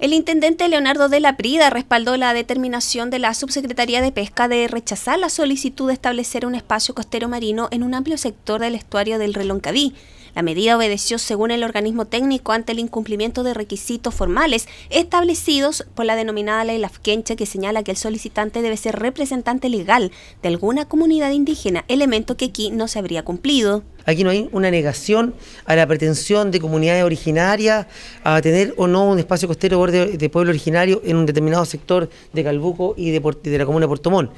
El intendente Leonardo de la Prida respaldó la determinación de la Subsecretaría de Pesca de rechazar la solicitud de establecer un espacio costero marino en un amplio sector del estuario del Reloncaví. La medida obedeció, según el organismo técnico, ante el incumplimiento de requisitos formales establecidos por la denominada ley Lafkenche, que señala que el solicitante debe ser representante legal de alguna comunidad indígena, elemento que aquí no se habría cumplido. Aquí no hay una negación a la pretensión de comunidades originarias a tener o no un espacio costero de, de pueblo originario en un determinado sector de Calbuco y de, de la comuna de Portomón.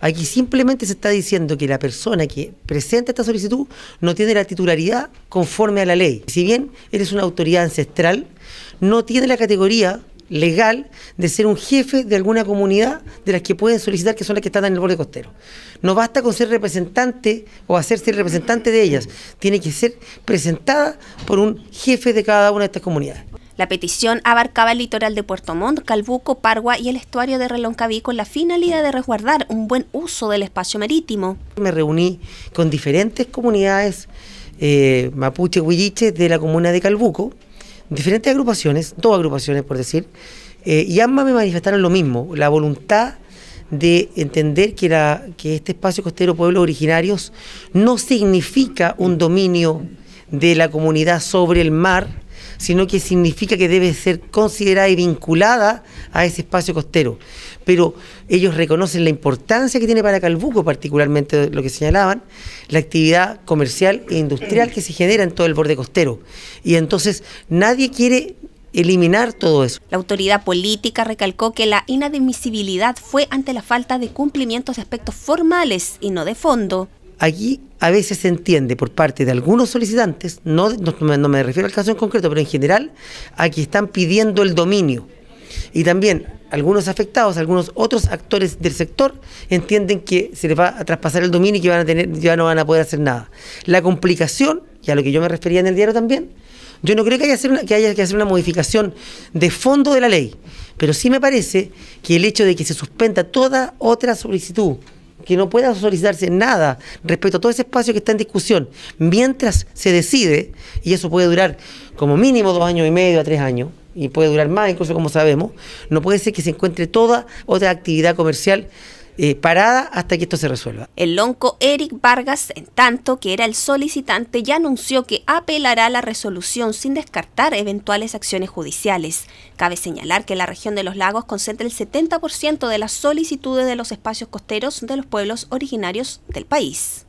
Aquí simplemente se está diciendo que la persona que presenta esta solicitud no tiene la titularidad conforme a la ley. Si bien eres una autoridad ancestral, no tiene la categoría legal de ser un jefe de alguna comunidad de las que pueden solicitar, que son las que están en el borde costero. No basta con ser representante o hacerse representante de ellas, tiene que ser presentada por un jefe de cada una de estas comunidades. La petición abarcaba el litoral de Puerto Montt, Calbuco, Pargua y el estuario de Reloncaví con la finalidad de resguardar un buen uso del espacio marítimo. Me reuní con diferentes comunidades eh, mapuche huilliche de la comuna de Calbuco, diferentes agrupaciones, dos agrupaciones por decir, eh, y ambas me manifestaron lo mismo, la voluntad de entender que, la, que este espacio costero pueblos originarios no significa un dominio de la comunidad sobre el mar, sino que significa que debe ser considerada y vinculada a ese espacio costero. Pero ellos reconocen la importancia que tiene para Calbuco, particularmente lo que señalaban, la actividad comercial e industrial que se genera en todo el borde costero. Y entonces nadie quiere eliminar todo eso. La autoridad política recalcó que la inadmisibilidad fue ante la falta de cumplimientos de aspectos formales y no de fondo aquí a veces se entiende por parte de algunos solicitantes, no, no, me refiero al caso en concreto, pero en general, a que están pidiendo el dominio. Y también algunos afectados, algunos otros actores del sector entienden que se les va a traspasar el dominio y que van a tener, ya no van a poder hacer nada. La complicación, y a lo que yo me refería en el diario también, yo no creo que haya que hacer una modificación de fondo de la ley, pero sí me parece que el hecho de que se suspenda toda otra solicitud que no pueda solicitarse nada respecto a todo ese espacio que está en discusión mientras se decide, y eso puede durar como mínimo dos años y medio a tres años, y puede durar más incluso como sabemos, no puede ser que se encuentre toda otra actividad comercial eh, parada hasta que esto se resuelva. El lonco Eric Vargas, en tanto que era el solicitante, ya anunció que apelará la resolución sin descartar eventuales acciones judiciales. Cabe señalar que la región de los lagos concentra el 70% de las solicitudes de los espacios costeros de los pueblos originarios del país.